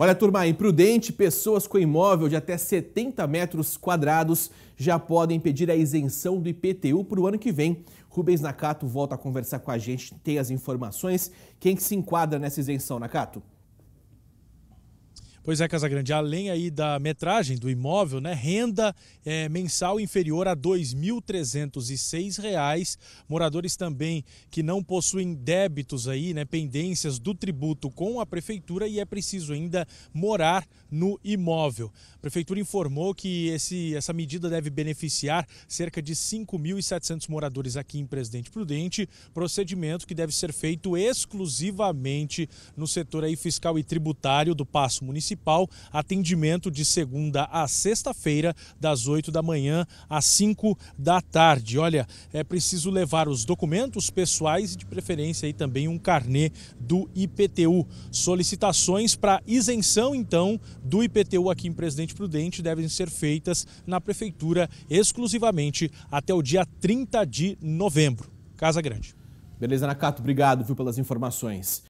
Olha, turma, imprudente, pessoas com imóvel de até 70 metros quadrados já podem pedir a isenção do IPTU para o ano que vem. Rubens Nakato volta a conversar com a gente, tem as informações. Quem que se enquadra nessa isenção, Nakato? Pois é, Casagrande, além aí da metragem do imóvel, né, renda é, mensal inferior a R$ 2.306, moradores também que não possuem débitos aí, né, pendências do tributo com a prefeitura e é preciso ainda morar no imóvel. A prefeitura informou que esse, essa medida deve beneficiar cerca de 5.700 moradores aqui em Presidente Prudente, procedimento que deve ser feito exclusivamente no setor aí fiscal e tributário do Passo Municipal atendimento de segunda a sexta-feira, das 8 da manhã às 5 da tarde. Olha, é preciso levar os documentos pessoais e de preferência aí também um carnê do IPTU. Solicitações para isenção então do IPTU aqui em Presidente Prudente devem ser feitas na prefeitura exclusivamente até o dia 30 de novembro. Casa Grande. Beleza, Nakato, obrigado viu, pelas informações.